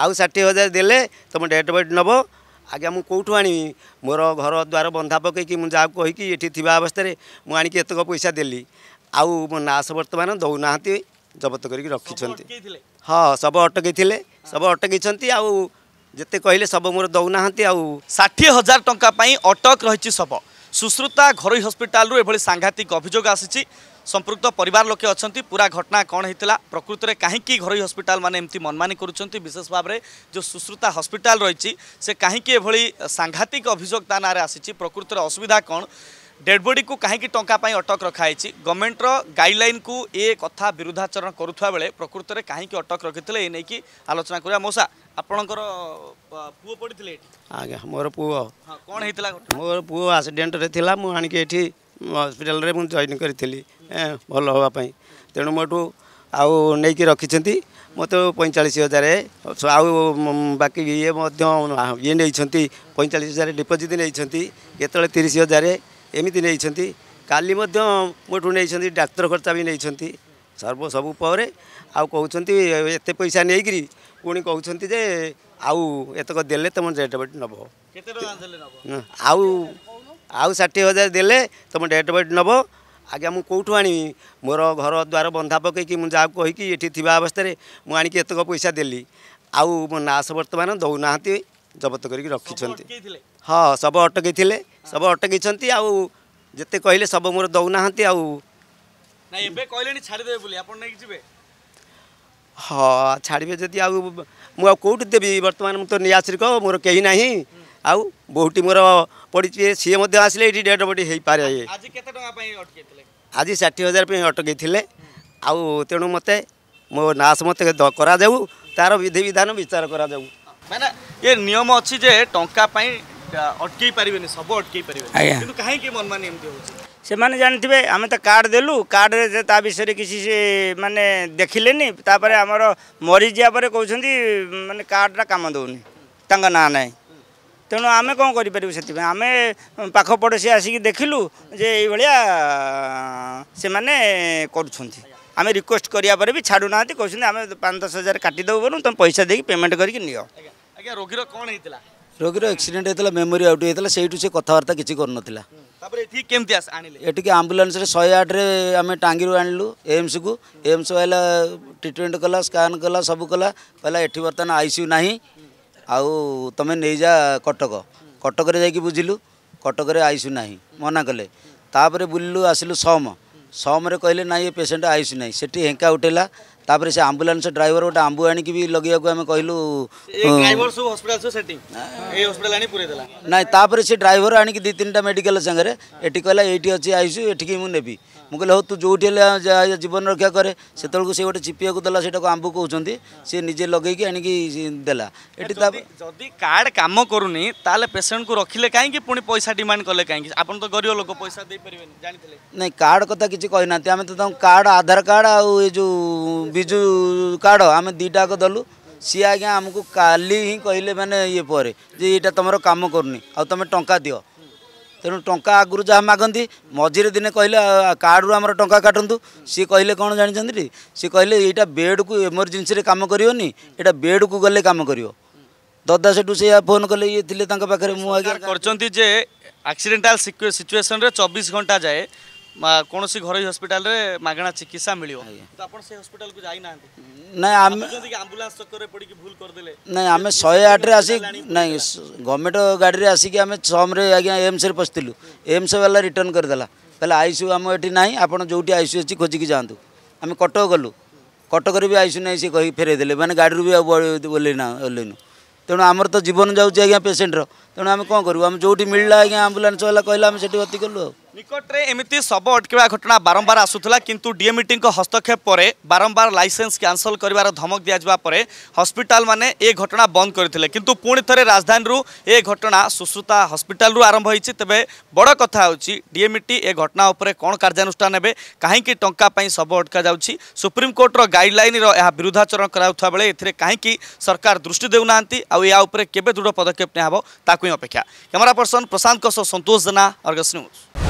ଆଉ ଷାଠିଏ ହଜାର ଦେଲେ ତୁମ ଡେଟ୍ ବେଟ୍ ନେବ ଆଜ୍ଞା ମୁଁ କେଉଁଠୁ ଆଣିବି ମୋର ଘର ଦ୍ୱାର ବନ୍ଧା ପକାଇକି ମୁଁ ଯାହାକୁ କହିକି ଏଠି ଥିବା ଅବସ୍ଥାରେ ମୁଁ ଆଣିକି ଏତକ ପଇସା ଦେଲି ଆଉ ମୋ ନାସ ବର୍ତ୍ତମାନ ଦେଉନାହାନ୍ତି ଜବତ କରିକି ରଖିଛନ୍ତି ହଁ ସବୁ ଅଟକେଇଥିଲେ ସବୁ ଅଟକେଇଛନ୍ତି ଆଉ ଯେତେ କହିଲେ ସବୁ ମୋର ଦେଉନାହାନ୍ତି ଆଉ ଷାଠିଏ ହଜାର ଟଙ୍କା ପାଇଁ ଅଟକ ରହିଛି ସବୁ ସୁଶ୍ରୁତା ଘରୋଇ ହସ୍ପିଟାଲରୁ ଏଭଳି ସାଂଘାତିକ ଅଭିଯୋଗ ଆସିଛି ସମ୍ପୃକ୍ତ ପରିବାର ଲୋକେ ଅଛନ୍ତି ପୁରା ଘଟଣା କ'ଣ ହୋଇଥିଲା ପ୍ରକୃତରେ କାହିଁକି ଘରୋଇ ହସ୍ପିଟାଲମାନେ ଏମିତି ମନମାନି କରୁଛନ୍ତି ବିଶେଷ ଭାବରେ ଯେଉଁ ସୁଶ୍ରୁତା ହସ୍ପିଟାଲ ରହିଛି ସେ କାହିଁକି ଏଭଳି ସାଂଘାତିକ ଅଭିଯୋଗ ତା ନାଁରେ ଆସିଛି ପ୍ରକୃତରେ ଅସୁବିଧା କ'ଣ ଡେଡ଼ବଡ଼ିକୁ କାହିଁକି ଟଙ୍କା ପାଇଁ ଅଟକ ରଖାହୋଇଛି ଗଭର୍ଣ୍ଣମେଣ୍ଟର ଗାଇଡ଼ଲାଇନ୍କୁ ଏ କଥା ବିରୁଦ୍ଧାଚରଣ କରୁଥିବା ବେଳେ ପ୍ରକୃତରେ କାହିଁକି ଅଟକ ରଖିଥିଲେ ଏ ନେଇକି ଆଲୋଚନା କରିବା ମଉସା ଆପଣଙ୍କର ପୁଅ ପଡ଼ିଥିଲେ ଏଠି ଆଜ୍ଞା ମୋର ପୁଅ କ'ଣ ହେଇଥିଲା ମୋର ପୁଅ ଆକ୍ସିଡେଣ୍ଟରେ ଥିଲା ମୁଁ ଆଣିକି ଏଠି ହସ୍ପିଟାଲରେ ମୁଁ ଜଏନ୍ କରିଥିଲି ଭଲ ହେବା ପାଇଁ ତେଣୁ ମୋଠୁ ଆଉ ନେଇକି ରଖିଛନ୍ତି ମୋତେ ପଇଁଚାଳିଶ ହଜାର ଆଉ ବାକି ଇଏ ମଧ୍ୟ ଇଏ ନେଇଛନ୍ତି ପଇଁଚାଳିଶ ହଜାର ଡିପୋଜିଟ୍ ନେଇଛନ୍ତି କେତେବେଳେ ତିରିଶ ହଜାର ଏମିତି ନେଇଛନ୍ତି କାଲି ମଧ୍ୟ ମୋଠୁ ନେଇଛନ୍ତି ଡାକ୍ତର ଖର୍ଚ୍ଚ ବି ନେଇଛନ୍ତି ସର୍ବସବୁ ପରେ ଆଉ କହୁଛନ୍ତି ଏତେ ପଇସା ନେଇକିରି ପୁଣି କହୁଛନ୍ତି ଯେ ଆଉ ଏତକ ଦେଲେ ତୁମ ଡେଟ୍ ଅଫ୍ ବାର୍ଥ ନେବ ଆଉ ଆଉ ଷାଠିଏ ହଜାର ଦେଲେ ତୁମ ଡେଟ୍ ଅଫ୍ ବାର୍ଥ ନେବ ଆଜ୍ଞା ମୁଁ କେଉଁଠୁ ଆଣିବି ମୋର ଘର ଦ୍ୱାର ବନ୍ଧା ପକାଇକି ମୁଁ ଯାହାକୁ କହିକି ଏଠି ଥିବା ଅବସ୍ଥାରେ ମୁଁ ଆଣିକି ଏତକ ପଇସା ଦେଲି ଆଉ ମୋ ନାସ ବର୍ତ୍ତମାନ ଦେଉନାହାନ୍ତି ଜବତ କରିକି ରଖିଛନ୍ତି ହଁ ସବୁ ଅଟକେଇଥିଲେ ସବୁ ଅଟକେଇଛନ୍ତି ଆଉ ଯେତେ କହିଲେ ସବୁ ମୋର ଦେଉନାହାନ୍ତି ଆଉ ଏବେ କହିଲେଣି ଛାଡ଼ିଦେବେ ବୋଲି ଆପଣ ନେଇକି ଯିବେ ହଁ ଛାଡ଼ିବେ ଯଦି ଆଉ ମୁଁ ଆଉ କେଉଁଠି ଦେବି ବର୍ତ୍ତମାନ ମୁଁ ତ ନିଆଶ୍ରିକ ମୋର କେହି ନାହିଁ ଆଉ ବୋହୁଟି ମୋର ପଡ଼ିଛି ସିଏ ମଧ୍ୟ ଆସିଲେ ଏଇଠି ଡେଟ୍ ବଡ଼ି ହେଇପାରେ ଆଜି ଷାଠିଏ ହଜାର ପାଇଁ ଅଟକେଇଥିଲେ ଆଉ ତେଣୁ ମୋତେ ମୋ ନାଶ ମୋତେ କରାଯାଉ ତାର ବିଧି ବିଧାନ ବିଚାର କରାଯାଉ ମାନେ ଏ ନିୟମ ଅଛି ଯେ ଟଙ୍କା ପାଇଁ ଅଟକେଇ ପାରିବେନି ସବୁ ଅଟକେଇ ପାରିବେ କିନ୍ତୁ କାହିଁକି ମନମାନି ଏମିତି ହେଉଛି ସେମାନେ ଜାଣିଥିବେ ଆମେ ତ କାର୍ଡ଼ ଦେଲୁ କାର୍ଡ଼ରେ ତା ବିଷୟରେ କିଛି ସେ ମାନେ ଦେଖିଲେନି ତାପରେ ଆମର ମରିଯିବା ପରେ କହୁଛନ୍ତି ମାନେ କାର୍ଡ଼ଟା କାମ ଦେଉନି ତାଙ୍କ ନାଁ ନାହିଁ ତେଣୁ ଆମେ କ'ଣ କରିପାରିବୁ ସେଥିପାଇଁ ଆମେ ପାଖ ପଡ଼ୋଶୀ ଆସିକି ଦେଖିଲୁ ଯେ ଏଇଭଳିଆ ସେମାନେ କରୁଛନ୍ତି ଆମେ ରିକ୍ୱେଷ୍ଟ କରିବା ପରେ ବି ଛାଡ଼ୁନାହାନ୍ତି କହୁଛନ୍ତି ଆମେ ପାଞ୍ଚ ଦଶ ହଜାର କାଟିଦେବୁ ବରଂ ତୁମେ ପଇସା ଦେଇକି ପେମେଣ୍ଟ କରିକି ନିଅ ଆଜ୍ଞା ରୋଗୀର କ'ଣ ହେଇଥିଲା ରୋଗୀର ଆକ୍ସିଡେଣ୍ଟ ହେଇଥିଲା ମେମୋରି ଆଉଟ୍ ହେଇଥିଲା ସେଇଠୁ ସେ କଥାବାର୍ତ୍ତା କିଛି କରୁନଥିଲା ତାପରେ ଏଠିକି କେମିତି ଆଣିଲେ ଏଠିକି ଆମ୍ବୁଲାନ୍ସରେ ଶହେ ଆଠରେ ଆମେ ଟାଙ୍ଗିରୁ ଆଣିଲୁ ଏମ୍ସକୁ ଏମ୍ସ କହିଲା ଟ୍ରିଟମେଣ୍ଟ କଲା ସ୍କାନ୍ କଲା ସବୁ କଲା କହିଲା ଏଠି ବର୍ତ୍ତମାନ ଆଇସିୟୁ ନାହିଁ ଆଉ ତୁମେ ନେଇଯା କଟକ କଟକରେ ଯାଇକି ବୁଝିଲୁ କଟକରେ ଆଇସିୟୁ ନାହିଁ ମନା କଲେ ତାପରେ ବୁଲିଲୁ ଆସିଲୁ ସମ ସମରେ କହିଲେ ନାହିଁ ଏ ପେସେଣ୍ଟ ଆଇସିୟୁ ନାହିଁ ସେଠି ହେଙ୍କା ଉଠେଇଲା ତାପରେ ସେ ଆମ୍ବୁଲାନ୍ସ ଡ୍ରାଇଭର ଗୋଟେ ଆମ୍ବୁ ଆଣିକି ବି ଲଗେଇବାକୁ ଆମେ କହିଲୁ ନାଇଁ ତାପରେ ସେ ଡ୍ରାଇଭର ଆଣିକି ଦୁଇ ତିନିଟା ମେଡ଼ିକାଲ ସାଙ୍ଗରେ ଏଠି କହିଲା ଏଇଠି ଅଛି ଆଇସୁ ଏଠିକି ମୁଁ ନେବି ମୁଁ କହିଲି ହଉ ତୁ ଯେଉଁଠି ହେଲେ ଜୀବନ ରକ୍ଷା କରେ ସେତେବେଳକୁ ସେ ଗୋଟେ ଚିପିବାକୁ ଦେଲା ସେଟାକୁ ଆମ୍ବୁ କହୁଛନ୍ତି ସେ ନିଜେ ଲଗେଇକି ଆଣିକି ଦେଲା ଏଠି ଯଦି କାର୍ଡ କାମ କରୁନି ତାହେଲେ ପେସେଣ୍ଟକୁ ରଖିଲେ କାହିଁକି ପୁଣି ପଇସା ଡିମାଣ୍ଡ କଲେ କାହିଁକି ଆପଣ ତ ଗରିବ ଲୋକ ପଇସା ଦେଇପାରିବେନି ଜାଣିଥିଲେ ନାଇଁ କାର୍ଡ କଥା କିଛି କହିନାହାନ୍ତି ଆମେ ତ ତାଙ୍କୁ କାର୍ଡ ଆଧାର କାର୍ଡ ଆଉ ଏ ଯେଉଁ विजो कार्ड आमे दुईटाक दलु सि आज आमु कालि कि मे इटा तम्रो काम गरौँ तम टायो ता आगरु जहाँ मगिर दिन कहिले कार्डर टा काट्नु सि कहिले कहाँ जान्छ कहिले बेडको एमर्जेन्सी काम गरियो बेड को गले काम ददाु सोन कले पार्च एक्सिडेन्टाल सिचुएसन चबिस घंटा जाए କୌଣସି ଘରୋଇ ହସ୍ପିଟାଲରେ ମାଗଣା ଚିକିତ୍ସା ମିଳିବ ତ ଆପଣ ସେ ହସ୍ପିଟାଲକୁ ଯାଇନାହାନ୍ତି ନାଇଁ ଆମେ ଆମ୍ବୁଲାନ୍ସ ଚକରରେ ପଡ଼ିକି ଭୁଲ କରିଦେଲେ ନାଇଁ ଆମେ ଶହେ ଆଠରେ ଆସି ନାଇଁ ଗଭର୍ଣ୍ଣମେଣ୍ଟ ଗାଡ଼ିରେ ଆସିକି ଆମେ ସମରେ ଆଜ୍ଞା ଏମ୍ସରେ ପଶିଥିଲୁ ଏମ୍ସ ବାଲା ରିଟର୍ଣ୍ଣ କରିଦେଲା କହିଲେ ଆଇସିୟୁ ଆମ ଏଠି ନାହିଁ ଆପଣ ଯେଉଁଠି ଆଇସିୟୁ ଅଛି ଖୋଜିକି ଯାଆନ୍ତୁ ଆମେ କଟକ ଗଲୁ କଟକରେ ବି ଆଇସିୟୁ ନାହିଁ ସିଏ କହିକି ଫେରେଇ ଦେଲେ ମାନେ ଗାଡ଼ିରୁ ବି ଆଉ ଓହ୍ଲେଇନା ଓହ୍ଲେଇନୁ ତେଣୁ ଆମର ତ ଜୀବନ ଯାଉଛି ଆଜ୍ଞା ପେସେଣ୍ଟର ତେଣୁ ଆମେ କ'ଣ କରିବୁ ଆମେ ଯେଉଁଠି ମିଳିଲା ଆଜ୍ଞା ଆମ୍ବୁଲାନ୍ସ ବାଲା କହିଲା ଆମେ ସେଠି ଗତି କଲୁ ଆଉ ନିକଟରେ ଏମିତି ଶବ ଅଟକିବା ଘଟଣା ବାରମ୍ବାର ଆସୁଥିଲା କିନ୍ତୁ ଡିଏମିଟିଙ୍କ ହସ୍ତକ୍ଷେପ ପରେ ବାରମ୍ବାର ଲାଇସେନ୍ସ କ୍ୟାନସଲ୍ କରିବାର ଧମକ ଦିଆଯିବା ପରେ ହସ୍ପିଟାଲମାନେ ଏ ଘଟଣା ବନ୍ଦ କରିଥିଲେ କିନ୍ତୁ ପୁଣି ଥରେ ରାଜଧାନୀରୁ ଏ ଘଟଣା ସୁଶ୍ରୁତା ହସ୍ପିଟାଲରୁ ଆରମ୍ଭ ହୋଇଛି ତେବେ ବଡ଼ କଥା ହେଉଛି ଡିଏମିଟି ଏ ଘଟଣା ଉପରେ କ'ଣ କାର୍ଯ୍ୟାନୁଷ୍ଠାନ ନେବେ କାହିଁକି ଟଙ୍କା ପାଇଁ ଶବ ଅଟକା ଯାଉଛି ସୁପ୍ରିମକୋର୍ଟର ଗାଇଡ଼ଲାଇନ୍ର ଏହା ବିରୁଦ୍ଧାଚରଣ କରାଯାଉଥିବା ବେଳେ ଏଥିରେ କାହିଁକି ସରକାର ଦୃଷ୍ଟି ଦେଉନାହାନ୍ତି ଆଉ ଏହା ଉପରେ କେବେ ଦୃଢ଼ ପଦକ୍ଷେପ ନିଆହେବ ତାକୁ अपेक्षा क्यमेरा पर्सन प्रशांत कसो संतोष जना अर्गस न्यूज